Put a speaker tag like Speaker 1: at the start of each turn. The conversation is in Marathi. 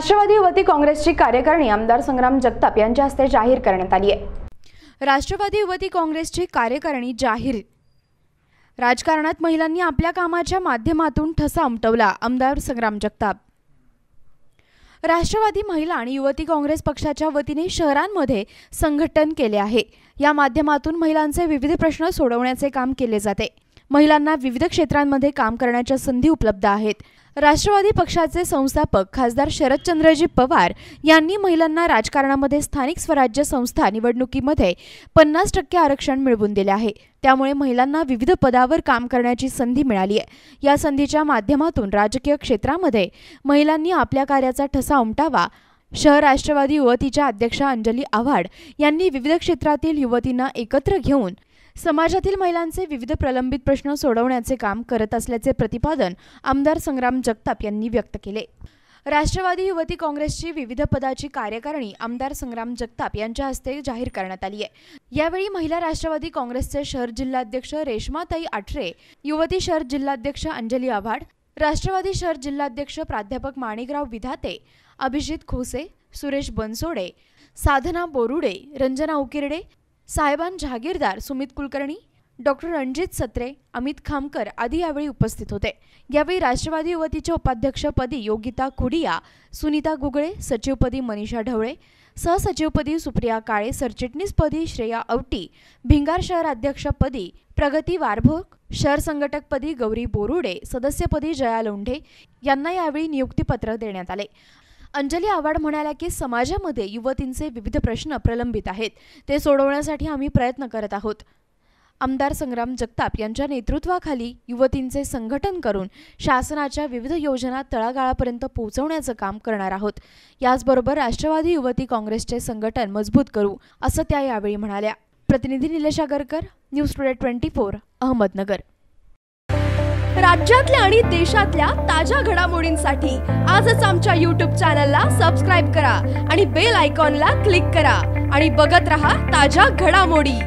Speaker 1: राष्ट्रवादी युवती काँग्रेसची कार्यकारिणी आमदार संग्राम जगताप यांच्या हस्ते जाहीर करण्यात आली आहे राष्ट्रवादी युवती काँग्रेसची कार्यकारिणी जाहीर राजकारणात महिलांनी आपल्या कामाच्या माध्यमातून ठसा उमटवला आमदार संग्राम जगताप राष्ट्रवादी महिला आणि युवती काँग्रेस पक्षाच्या वतीने शहरांमध्ये संघटन केले आहे या माध्यमातून महिलांचे विविध प्रश्न सोडवण्याचे काम केले जाते महिलांना विविध क्षेत्रांमध्ये काम करण्याच्या संधी उपलब्ध आहेत राष्ट्रवादी पक्षाचे संस्थापक खासदार शरदचंद्रजी पवार यांनी महिलांना राजकारणामध्ये स्थानिक स्वराज्य संस्था निवडणुकीमध्ये पन्नास टक्के आरक्षण मिळवून दिले आहे त्यामुळे महिलांना विविध पदावर काम करण्याची संधी मिळाली आहे या संधीच्या माध्यमातून राजकीय क्षेत्रामध्ये महिलांनी आपल्या कार्याचा ठसा उमटावा शहर राष्ट्रवादी युवतीच्या अध्यक्षा अंजली आव्हाड यांनी विविध क्षेत्रातील युवतींना एकत्र घेऊन समाजातील महिलांचे विविध प्रलंबित प्रश्न सोडवण्याचे काम करत असल्याचे प्रतिपादन आमदार संग्राम जगताप यांनी व्यक्त केले राष्ट्रवादी युवती काँग्रेसची विविध पदाची कार्यकारिणी आमदार संग्राम जगताप यांच्या हस्ते जाहीर करण्यात आली आहे यावेळी महिला राष्ट्रवादी काँग्रेसचे शहर जिल्हाध्यक्ष रेश्माताई आठरे युवती शहर जिल्हाध्यक्ष अंजली आव्हाड राष्ट्रवादी शहर जिल्हाध्यक्ष प्राध्यापक माणिकराव विधाते अभिजित खोसे सुरेश बनसोडे साधना बोरुडे रंजना उकिरडे साहेबान जहागीरदार सुमित कुलकर्णी डॉक्टर रणजित सत्रे अमित खामकर आदी यावेळी उपस्थित होते यावेळी राष्ट्रवादी युवतीच्या उपाध्यक्षपदी योगिता खुडिया सुनीता गुगळे सचिवपदी मनीषा ढवळे सहसचिवपदी सुप्रिया काळे सरचिटणीसपदी श्रेया अवटी भिंगार शहर अध्यक्षपदी प्रगती वारभोक शहर संघटकपदी गौरी बोरुडे सदस्यपदी जया लोंढे यांना यावेळी नियुक्तीपत्र देण्यात आले अंजली आव्हाड म्हणाल्या की समाजामध्ये युवतींचे विविध प्रश्न प्रलंबित आहेत ते सोडवण्यासाठी आम्ही प्रयत्न करत आहोत आमदार संग्राम जगताप यांच्या नेतृत्वाखाली युवतींचे संघटन करून शासनाच्या विविध योजना तळागाळापर्यंत पोहोचवण्याचं काम करणार आहोत याचबरोबर राष्ट्रवादी युवती काँग्रेसचे संघटन मजबूत करू असं त्या यावेळी म्हणाल्या प्रतिनिधी Nilesh Agarkar news today twenty four Ahmednagar राज्यातल्या आणि देशातल्या ताज्या घडामोडींसाठी आजच आमच्या यूट्यूब चॅनलला सबस्क्राईब करा आणि बेल आयकॉनला क्लिक करा आणि बघत रहा ताज्या घडामोडी